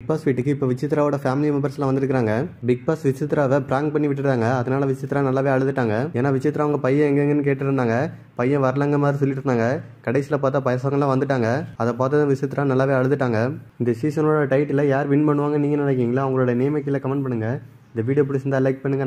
big pass வீட்டுக்கு இப்போ விசித்ராவோட family மெம்பர்ஸ்லாம் வந்திருக்காங்க பிக் பாஸ் விசித்ராவை பிராங்க் பண்ணி விட்டுறாங்க அதனால விசித்ரா நல்லாவே அழுதுட்டாங்க ஏன்னா விசித்ரா அவங்க பையன் எங்கெங்கன்னு கேட்டுருந்தாங்க பையன் வரலங்க மாதிரி சொல்லிட்டு இருந்தாங்க கடைசியில் பார்த்தா பயசங்கள்லாம் வந்துட்டாங்க அதை பார்த்து விசித்ரா நல்லாவே அழுதுட்டாங்க இந்த சீசனோட டைட்டில் யார் வின் பண்ணுவாங்க நீங்கள் நினைக்கிங்களா அவங்களோட நேமை கீழே கமெண்ட் பண்ணுங்கள் இந்த வீடியோ பிடிச்சிருந்தா லைக் பண்ணுங்கள்